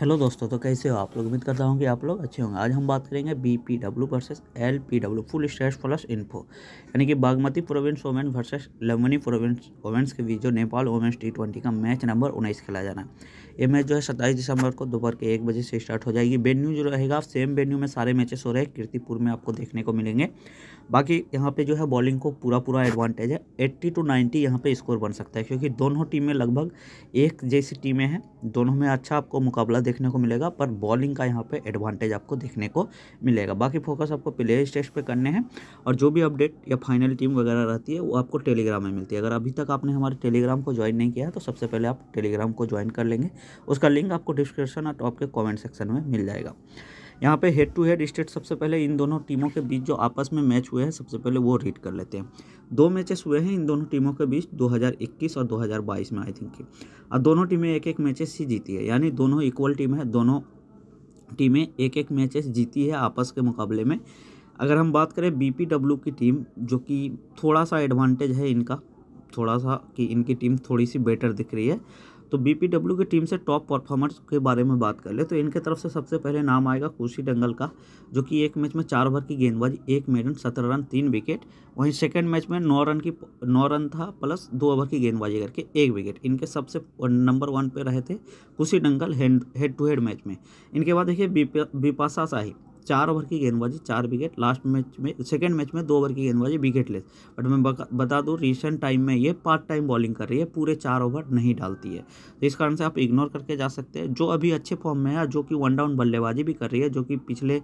hello दोस्तों तो कैसे हो आप लोग उम्मीद करता हूँ कि आप लोग अच्छे होंगे आज हम बात करेंगे B P W versus L P W full state plus info यानी कि Bagmati province women versus Lumbini province women's के बीच जो नेपाल वोमेंस टी ट्वेंटी का मैच नंबर उन्नीस खेला जाना है ये मैच जो है सत्ताईस दिसंबर को दोपहर के एक बजे से स्टार्ट हो जाएगी वेन्यू जो रहेगा सेम वेन्यू में सारे मैचेस हो रहे हैं कीर्तिपुर में आपको देखने को मिलेंगे बाकी यहाँ पे जो है बॉलिंग को पूरा पूरा एडवांटेज है एट्टी टू नाइन्टी यहाँ पे स्कोर बन सकता है क्योंकि दोनों टीमें लगभग एक जैसी टीमें हैं दोनों में अच्छा आपको मुकाबला देखने को मिलेगा पर बॉलिंग का यहाँ पे एडवांटेज आपको देखने को मिलेगा बाकी फोकस आपको प्लेयर स्टेज पे करने हैं और जो भी अपडेट या फाइनल टीम वगैरह रहती है वो आपको टेलीग्राम में मिलती है अगर अभी तक आपने हमारे टेलीग्राम को ज्वाइन नहीं किया है तो सबसे पहले आप टेलीग्राम को ज्वाइन कर लेंगे उसका लिंक आपको डिस्क्रिप्शन और टॉप के कमेंट सेक्शन में मिल जाएगा यहाँ पे हेड टू हेड स्टेट सबसे पहले इन दोनों टीमों के बीच जो आपस में मैच हुए हैं सबसे पहले वो रीड कर लेते हैं दो मैचेस हुए हैं इन दोनों टीमों के बीच 2021 और 2022 में आई थिंक और दोनों टीमें एक एक मैचेस ही जीती है यानी दोनों इक्वल टीम है दोनों टीमें एक एक मैचेस जीती है आपस के मुकाबले में अगर हम बात करें बी की टीम जो कि थोड़ा सा एडवांटेज है इनका थोड़ा सा कि इनकी टीम थोड़ी सी बेटर दिख रही है तो बी की टीम से टॉप परफॉर्मर्स के बारे में बात कर ले तो इनके तरफ से सबसे पहले नाम आएगा कुशी डंगल का जो कि एक मैच में चार ओवर की गेंदबाजी एक मेडन सत्रह रन तीन विकेट वहीं सेकेंड मैच में नौ रन की नौ रन था प्लस दो ओवर की गेंदबाजी करके एक विकेट इनके सबसे नंबर वन पे रहे थे Khushi Dangol head to head match में इनके बाद देखिए बिपासा साहिब चार ओवर की गेंदबाजी चार विकेट लास्ट मैच में सेकेंड मैच में दो ओवर की गेंदबाजी विकेट लेस बट मैं बता दूँ रिसेंट टाइम में ये पार्ट टाइम बॉलिंग कर रही है पूरे चार ओवर नहीं डालती है तो इस कारण से आप इग्नोर करके जा सकते हैं जो अभी अच्छे फॉर्म में है जो कि वन डाउन बल्लेबाजी भी कर रही है जो कि पिछले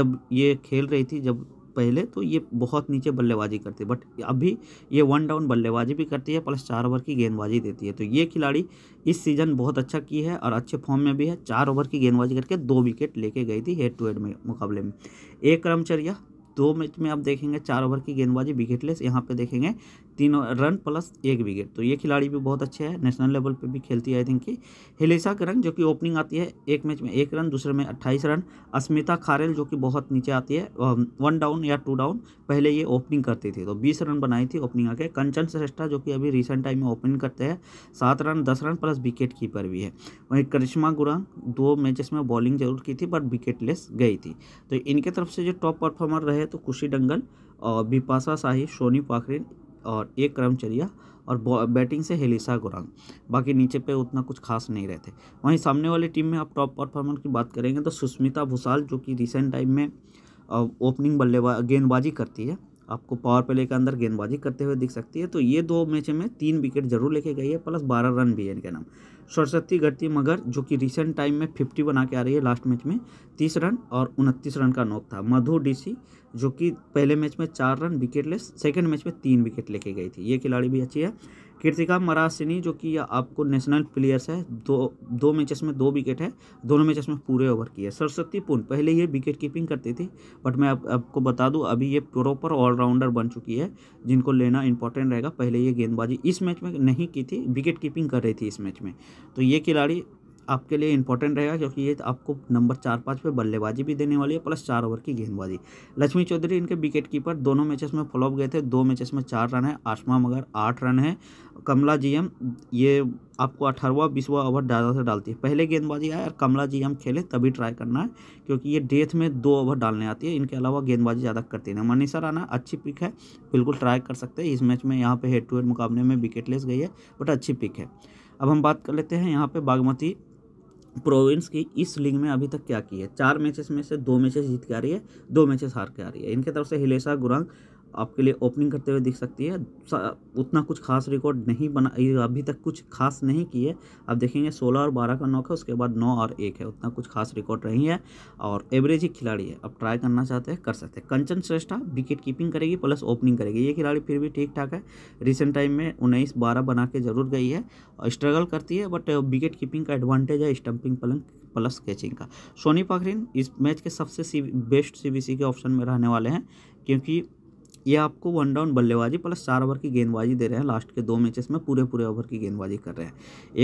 जब ये खेल रही थी जब पहले तो ये बहुत नीचे बल्लेबाजी करती है बट अभी ये वन डाउन बल्लेबाजी भी करती है प्लस चार ओवर की गेंदबाजी देती है तो ये खिलाड़ी इस सीज़न बहुत अच्छा की है और अच्छे फॉर्म में भी है चार ओवर की गेंदबाजी करके दो विकेट लेके गई थी हेड टू हेड में मुकाबले में एक कर्मचर्या दो मैच में आप देखेंगे चार ओवर की गेंदबाजी विकेटलेस यहाँ पे देखेंगे तीन रन प्लस एक विकेट तो ये खिलाड़ी भी बहुत अच्छे हैं नेशनल लेवल पे भी खेलती है आई थिंक की हिलेसा करंग जो कि ओपनिंग आती है एक मैच में एक रन दूसरे में अट्ठाईस रन अस्मिता खारेल जो कि बहुत नीचे आती है वन डाउन या टू डाउन पहले ये ओपनिंग करती थी तो बीस रन बनाई थी ओपनिंग आके कंचन श्रेष्ठा जो कि अभी रिसेंट टाइम में ओपनिंग करते हैं सात रन दस रन प्लस विकेट कीपर भी है वहीं करिश्मा गुरंग दो मैचेस में बॉलिंग जरूर की थी बट विकेट गई थी तो इनके तरफ से जो टॉप परफॉर्मर रहे तो खुशी डंगल और बिपाशा शाही सोनी पाखरिन और एक कर्मचरिया और बैटिंग से हेलिसा गुरंग बाकी नीचे पे उतना कुछ खास नहीं रहते वहीं सामने वाली टीम में आप टॉप परफॉर्मर की बात करेंगे तो सुष्मिता भूसाल जो कि रिसेंट टाइम में ओपनिंग बल्लेबाज गेंदबाजी करती है आपको पावर प्ले के अंदर गेंदबाजी करते हुए दिख सकती है तो ये दो मैच में तीन विकेट जरूर लेके गई है प्लस बारह रन भी है इनके नाम सरस्वती गढ़ती मगर जो कि रिसेंट टाइम में फिफ्टी बना के आ रही है लास्ट मैच में तीस रन और उनतीस रन का नोक था मधु डीसी जो कि पहले मैच में चार run wicketless second match में तीन विकेट लेके गई थी ये खिलाड़ी भी अच्छी है कृतिका मरासिनी जो कि आपको नेशनल प्लेयर्स है दो दो मैचेस में दो विकेट है दोनों मैचेस में पूरे ओवर किए सरस्वती पुन पहले ये विकेट कीपिंग करती थी बट मैं आप, आपको बता दूं अभी ये प्रॉपर ऑलराउंडर बन चुकी है जिनको लेना इंपॉर्टेंट रहेगा पहले ये गेंदबाजी इस मैच में नहीं की थी विकेट कीपिंग कर रही थी इस मैच में तो ये खिलाड़ी आपके लिए इंपॉर्टेंट रहेगा क्योंकि ये आपको नंबर चार पाँच पे बल्लेबाजी भी देने वाली है प्लस चार ओवर की गेंदबाजी लक्ष्मी चौधरी इनके विकेट कीपर दोनों मैचेस में फॉलोअप गए थे दो मैचेस में चार रन है आसमा मगर आठ रन है कमला जी एम ये आपको अठारहवा बीसवा ओवर ज़्यादा से डालती है पहले गेंदबाजी आए और कमला जी खेले तभी ट्राई करना है क्योंकि ये डेथ में दो ओवर डालने आती है इनके अलावा गेंदबाजी ज़्यादा करती नहीं मनीषा राना अच्छी पिक है बिल्कुल ट्राई कर सकते हैं इस मैच में यहाँ पर हेड टू हेड मुकाबले में विकेट लेस गई है बट अच्छी पिक है अब हम बात कर लेते हैं यहाँ पे बागमती प्रोविंस की इस लीग में अभी तक क्या की है चार मैचेस में से दो मैचेस जीत के आ रही है दो मैचेस हार के आ रही है इनके तरफ से हिलेसा गुरंग आपके लिए ओपनिंग करते हुए दिख सकती है उतना कुछ खास रिकॉर्ड नहीं बना अभी तक कुछ खास नहीं किए आप देखेंगे 16 और 12 का नॉक है उसके बाद 9 और 1 है उतना कुछ खास रिकॉर्ड रही है और एवरेज ही खिलाड़ी है अब ट्राई करना चाहते हैं कर सकते हैं कंचन श्रेष्ठा विकेट कीपिंग करेगी प्लस ओपनिंग करेगी ये खिलाड़ी फिर भी ठीक ठाक है रिसेंट टाइम में उन्नीस बारह बना के जरूर गई है और स्ट्रगल करती है बट विकेट कीपिंग का एडवांटेज है स्टम्पिंग पलंग प्लस कैचिंग का सोनी पाखरिन इस मैच के सबसे सी बेस्ट सी के ऑप्शन में रहने वाले हैं क्योंकि ये आपको वन डाउन बल्लेबाजी प्लस चार ओवर की गेंदबाजी दे रहे हैं लास्ट के दो मैचेस में पूरे पूरे ओवर की गेंदबाजी कर रहे हैं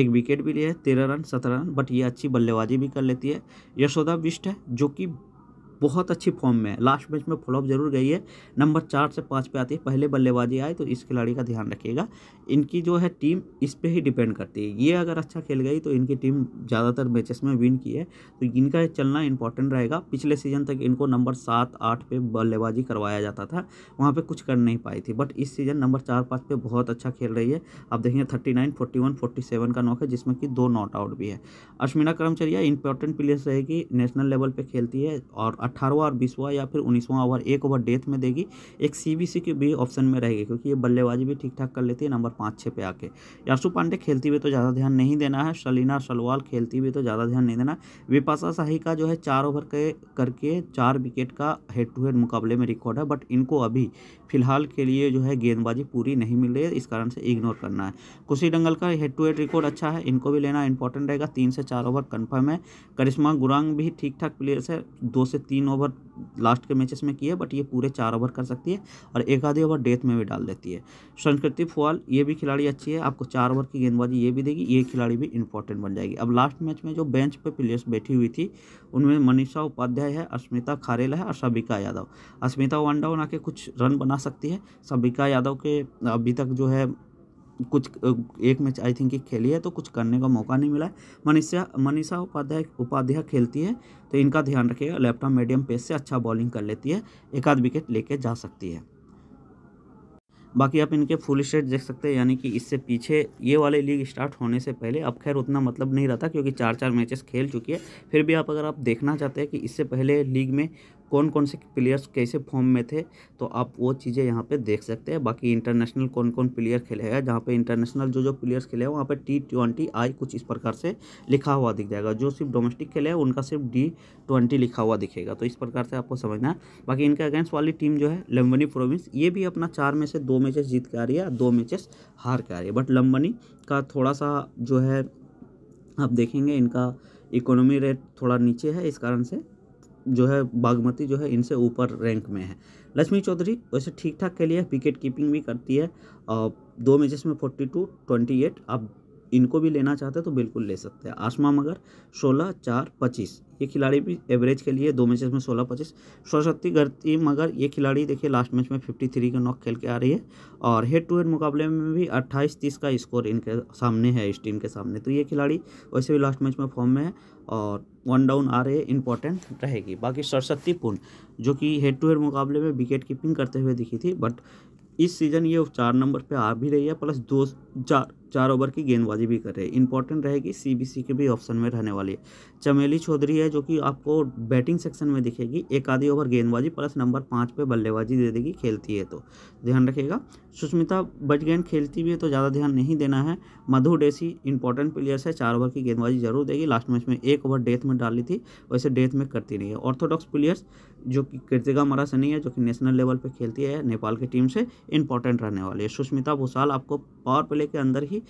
एक विकेट भी लिए है तेरह रन सत्रह रन बट ये अच्छी बल्लेबाजी भी कर लेती है यशोदा बिस्ट है जो कि बहुत अच्छी फॉर्म में है लास्ट मैच में फॉलोअप जरूर गई है नंबर चार से पाँच पे आती है पहले बल्लेबाजी आए तो इस खिलाड़ी का ध्यान रखिएगा इनकी जो है टीम इस पर ही डिपेंड करती है ये अगर अच्छा खेल गई तो इनकी टीम ज़्यादातर मैचेस में विन की है तो इनका चलना इंपॉर्टेंट रहेगा पिछले सीजन तक इनको नंबर सात आठ पे बल्लेबाजी करवाया जाता था वहाँ पर कुछ कर नहीं पाई थी बट इस सीजन नंबर चार पाँच पे बहुत अच्छा खेल रही है आप देखेंगे thirty nine forty one forty seven का नॉक है जिसमें कि दो नॉट आउट भी है अश्मिना कर्मचरिया इंपॉर्टेंट प्लेयर्स रहेगी नेशनल लेवल पर खेलती है और अट्ठारहवा और बीसवा या फिर उन्नीसवा ओवर एक ओवर डेथ में देगी एक सी की भी ऑप्शन में रहेगी क्योंकि ये बल्लेबाजी भी ठीक ठाक कर लेती है नंबर पाँच छः पे आके यासु पांडे खेलती हुई तो ज़्यादा ध्यान नहीं देना है शलीना सलवाल खेलती हुई तो ज़्यादा ध्यान नहीं देना विपाशा शाही का जो है चार ओवर के करके चार विकेट का हेड टू हेड मुकाबले में रिकॉर्ड है बट इनको अभी फिलहाल के लिए जो है गेंदबाजी पूरी नहीं मिल रही है इस कारण से इग्नोर करना है कुशी डंगल का हेड टू हेड रिकॉर्ड अच्छा है इनको भी लेना इंपॉर्टेंट रहेगा तीन से चार ओवर कन्फर्म है करिश्मा गुरांग भी ठीक ठाक प्लेयर्स है दो से तीन तीन ओवर लास्ट के मैचेस में किए बट ये पूरे चार ओवर कर सकती है और एक आधे ओवर डेथ में भी डाल देती है संस्कृति फुआल ये भी खिलाड़ी अच्छी है आपको चार ओवर की गेंदबाजी ये भी देगी ये खिलाड़ी भी इंपॉर्टेंट बन जाएगी अब लास्ट मैच में जो बेंच पर प्लेयर्स बैठी हुई थी उनमें मनीषा उपाध्याय है अस्मिता खारेला है और सबिका यादव अस्मिता वन डाउन आके कुछ रन बना सकती है सबिका यादव के अभी तक जो है कुछ एक मैच आई थिंक खेली है तो कुछ करने का मौका नहीं मिला है मनीषा मनीषा उपाध्याय उपाध्याय खेलती है तो इनका ध्यान रखिएगा लेफ्ट आर्म मीडियम पेस से अच्छा बॉलिंग कर लेती है एक आध विकेट लेके जा सकती है बाकी आप इनके फुल स्टेट देख सकते हैं यानी कि इससे पीछे ये वाले लीग स्टार्ट होने से पहले अब खैर उतना मतलब नहीं रहता क्योंकि चार चार मैचेस खेल चुकी है फिर भी आप अगर आप देखना चाहते हैं कि इससे पहले लीग में कौन कौन से प्लेयर्स कैसे फॉर्म में थे तो आप वो चीज़ें यहाँ पे देख सकते हैं बाकी इंटरनेशनल कौन कौन प्लेयर खेलेगा जहाँ पे इंटरनेशनल जो जो प्लेयर्स खेले हैं वहाँ पे टी ट्वेंटी आई कुछ इस प्रकार से लिखा हुआ दिख जाएगा जो सिर्फ डोमेस्टिक खेले हैं उनका सिर्फ डी ट्वेंटी लिखा हुआ दिखेगा तो इस प्रकार से आपको समझना है बाकी इनके अगेंस्ट वाली टीम जो है लंबनी प्रोविंस ये भी अपना चार में से दो मैचेस जीत के आ रही है दो मैचेस हार के आ रही है बट लंबनी का थोड़ा सा जो है आप देखेंगे इनका इकोनॉमी रेट थोड़ा नीचे है इस कारण से जो है बागमती जो है इनसे ऊपर रैंक में है लक्ष्मी चौधरी वैसे ठीक ठाक खेली है विकेट कीपिंग भी करती है और दो मैचेस में फोर्टी टू ट्वेंटी एट आप इनको भी लेना चाहते हैं तो बिल्कुल ले सकते हैं आसमा मगर सोलह चार पच्चीस ये खिलाड़ी भी एवरेज के लिए दो मैचेस में सोलह पच्चीस सरस्वती गर्ती मगर ये खिलाड़ी देखिए लास्ट मैच में फिफ्टी थ्री का नॉक खेल के आ रही है और हेड टू हेड मुकाबले में भी अट्ठाईस तीस का स्कोर इनके सामने है इस टीम के सामने तो ये खिलाड़ी वैसे भी लास्ट मैच में फॉर्म में है और वन डाउन आ रहे इम्पॉर्टेंट रहेगी बाकी सरस्वती पुन जो कि हेड टू हेड मुकाबले में विकेट कीपिंग करते हुए दिखी थी बट इस सीज़न ये चार नंबर पे आ भी रही है प्लस दो चार चार ओवर की गेंदबाजी भी कर रहे हैं इंपॉर्टेंट रहेगी सीबीसी के भी ऑप्शन में रहने वाली है चमेली चौधरी है जो कि आपको बैटिंग सेक्शन में दिखेगी एक आधी ओवर गेंदबाजी प्लस नंबर पाँच पे बल्लेबाजी दे देगी खेलती है तो ध्यान रखेगा सुष्मिता बट गेंद खेलती भी है तो ज़्यादा ध्यान नहीं देना है मधु डेसी इंपॉर्टेंट प्लेयर्स है चार ओवर की गेंदबाजी जरूर देगी लास्ट मैच में एक ओवर डेथ में डाली थी वैसे डेथ में करती नहीं है ऑर्थोडॉक्स प्लेयर्स जो कि कृतिका मरा नहीं है जो कि नेशनल लेवल पे खेलती है नेपाल की टीम से इंपॉर्टेंट रहने वाली है सुष्मिता भूषाल आपको पावर प्ले के अंदर ही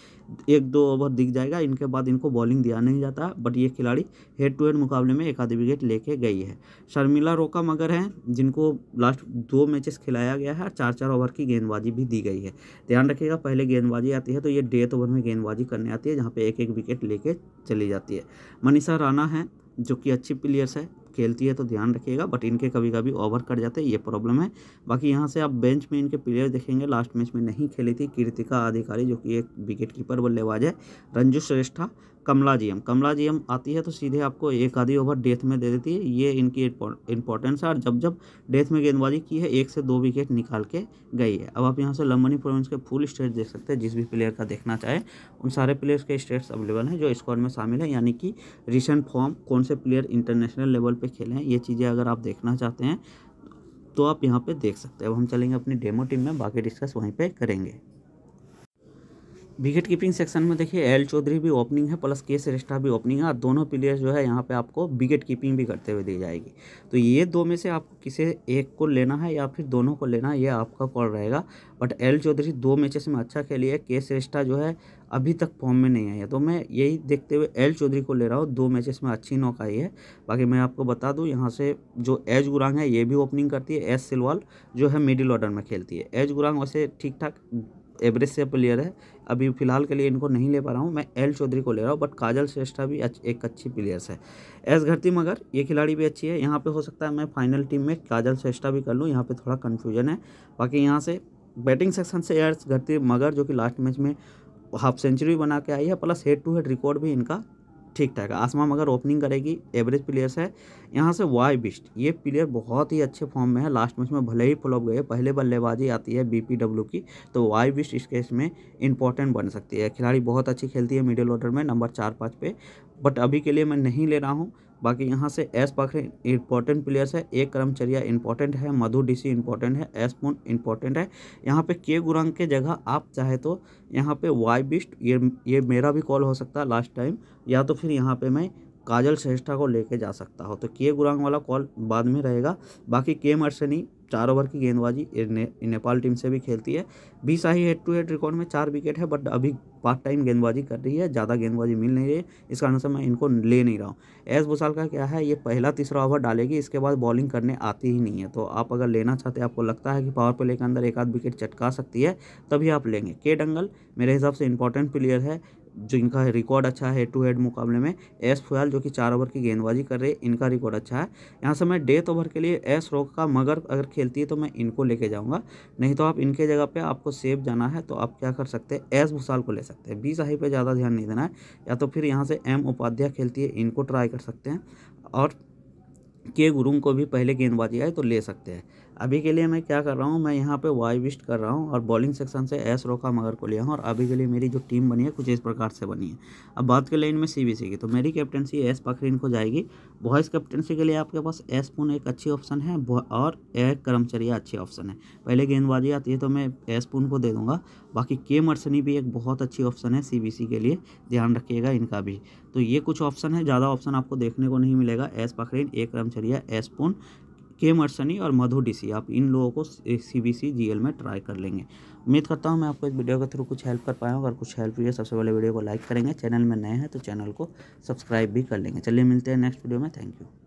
एक दो ओवर दिख जाएगा इनके बाद इनको बॉलिंग दिया नहीं जाता बट ये खिलाड़ी हेड टू हेड मुकाबले में एक आधी विकेट लेके गई है शर्मिला रोका मगर हैं जिनको लास्ट दो मैचेस खिलाया गया है और चार चार ओवर की गेंदबाजी भी दी गई है ध्यान रखिएगा पहले गेंदबाजी आती है तो ये डेथ ओवर में गेंदबाजी करने आती है जहाँ पर एक एक विकेट लेके चली जाती है मनीषा राणा हैं जो कि अच्छी प्लेयर्स है खेलती है तो ध्यान रखिएगा बट इनके कभी कभी ओवर कट जाते हैं ये प्रॉब्लम है बाकी यहाँ से आप बेंच में इनके प्लेयर देखेंगे लास्ट मैच में नहीं खेली थी कीर्तिका अधिकारी जो कि एक विकेट कीपर बल्लेबाज है Ranju Shrestha Kamala G M Kamala G M आती है तो सीधे आपको एक आधी ओवर डेथ में दे देती है ये इनकी इंपॉर्टेंस है और जब जब डेथ में गेंदबाजी की है एक से दो विकेट निकाल के गई है अब आप यहाँ से लंबनी प्रोविंस के फुल स्टेट देख सकते हैं जिस भी प्लेयर का देखना चाहे उन सारे प्लेयर्स के स्टेट्स अवेलेबल हैं जो स्क्वाड में शामिल है यानी कि रिसेंट फॉर्म कौन से प्लेयर इंटरनेशनल लेवल पे खेले हैं ये चीज़ें अगर आप देखना चाहते हैं तो आप यहाँ पे देख सकते हैं अब हम चलेंगे अपनी डेमो टीम में बाकी डिस्कस वहीं पे करेंगे विकेट कीपिंग सेक्शन में देखिए एल चौधरी भी ओपनिंग है प्लस के श्रेष्ठा भी ओपनिंग है और दोनों प्लेयर्स जो है यहाँ पे आपको विकेट कीपिंग भी करते हुए दी जाएगी तो ये दो में से आपको किसे एक को लेना है या फिर दोनों को लेना है ये आपका कॉल रहेगा बट एल चौधरी दो मैचेस में अच्छा खेली है के श्रेष्ठा जो है अभी तक फॉर्म में नहीं आई है तो मैं यही देखते हुए एल चौधरी को ले रहा हूँ दो मैचेस में अच्छी नौक आई है बाकी मैं आपको बता दूँ यहाँ से जो एज गुरांग है ये भी ओपनिंग करती है एस सिलवाल जो है मिडिल ऑर्डर में खेलती है एज गुरांग वैसे ठीक ठाक एवरेज से प्लेयर है अभी फिलहाल के लिए इनको नहीं ले पा रहा हूँ मैं एल चौधरी को ले रहा हूँ बट काजल श्रेष्ठा भी अच्छ, एक अच्छी प्लेयर्स है एस घरती मगर ये खिलाड़ी भी अच्छी है यहाँ पे हो सकता है मैं फाइनल टीम में काजल श्रेष्ठा भी कर लूँ यहाँ पे थोड़ा कन्फ्यूजन है बाकी यहाँ से बैटिंग सेक्शन से एस घरती मगर जो कि लास्ट मैच में हाफ सेंचुरी बना के आई है plus head to head record भी इनका ठीक ठाक है आसमा मगर ओपनिंग करेगी एवरेज प्लेयर्स है यहाँ से वाई बिस्ट ये प्लेयर बहुत ही अच्छे फॉर्म में है लास्ट मैच में भले ही फ्लॉप गए पहले बल्लेबाजी आती है बीपीडब्ल्यू की तो वाई बिस्ट इस केस में इंपॉर्टेंट बन सकती है खिलाड़ी बहुत अच्छी खेलती है मिडिल ऑर्डर में नंबर चार पाँच पे बट अभी के लिए मैं नहीं ले रहा हूँ बाकी यहाँ से एस पाखरे इंपॉर्टेंट प्लेयर्स है ए कर्मचरिया इंपॉर्टेंट है मधु डीसी इंपॉर्टेंट है एस पुन इंपॉर्टेंट है यहाँ पे के गुरंग के जगह आप चाहे तो यहाँ पे वाई बिस्ट ये ये मेरा भी कॉल हो सकता है लास्ट टाइम या तो फिर यहाँ पे मैं काजल श्रेष्ठा को लेके जा सकता हूँ तो के गुरांग वाला कॉल बाद में रहेगा बाकी के मर्सनी चार ओवर की गेंदबाजी ने, नेपाल टीम से भी खेलती है बीस आई हेड टू हेड रिकॉर्ड में चार विकेट है बट अभी पार्ट टाइम गेंदबाजी कर रही है ज़्यादा गेंदबाजी मिल नहीं रही है इस कारण से मैं इनको ले नहीं रहा हूँ एस भूसाल का क्या है ये पहला तीसरा ओवर डालेगी इसके बाद बॉलिंग करने आती ही नहीं है तो आप अगर लेना चाहते हैं आपको लगता है कि पावर प्ले के अंदर एक आध विकेट चटका सकती है तभी आप लेंगे के डंगल मेरे हिसाब से इंपॉर्टेंट प्लेयर है जिनका रिकॉर्ड अच्छा है टू हेड मुकाबले में एस फुयाल जो कि चार ओवर की गेंदबाजी कर रहे हैं इनका रिकॉर्ड अच्छा है यहाँ से मैं डेथ ओवर के लिए एस रोक का मगर अगर खेलती है तो मैं इनको लेके जाऊँगा नहीं तो आप इनके जगह पर आपको सेफ जाना है तो आप क्या कर सकते हैं एस भूसाल को ले सकते हैं बी साहिब पर ज़्यादा ध्यान नहीं देना है या तो फिर यहाँ से एम उपाध्याय खेलती है इनको ट्राई कर सकते हैं और के गुरुंग को भी पहले गेंदबाजी आए तो ले सकते हैं अभी के लिए मैं क्या कर रहा हूँ मैं यहाँ पे वाई विस्ट कर रहा हूँ और बॉलिंग सेक्शन से एस रोका मगर को लिया हूँ और अभी के लिए मेरी जो टीम बनी है कुछ इस प्रकार से बनी है अब बात कर सी बी सीबीसी की तो मेरी कैप्टनसी एस पखरीन को जाएगी वॉइस कैप्टनसी के लिए आपके पास एस पुन एक अच्छी ऑप्शन है और ए कर्मचरिया अच्छी ऑप्शन है पहले गेंदबाजी आती है तो मैं एस पुन को दे दूँगा बाकी के मर्सनी भी एक बहुत अच्छी ऑप्शन है सी के लिए ध्यान रखिएगा इनका भी तो ये कुछ ऑप्शन है ज़्यादा ऑप्शन आपको देखने को नहीं मिलेगा एस पखरीन एक दिनचर्या एसपोन के मर्सनी और मधु डीसी आप इन लोगों को C B C G L में ट्राई कर लेंगे उम्मीद करता हूँ मैं आपको इस वीडियो के थ्रू कुछ हेल्प कर पाया हूँ अगर कुछ हेल्प हुई है सबसे पहले वीडियो को लाइक करेंगे चैनल में नए हैं तो चैनल को सब्सक्राइब भी कर लेंगे चलिए मिलते हैं नेक्स्ट वीडियो में थैंक यू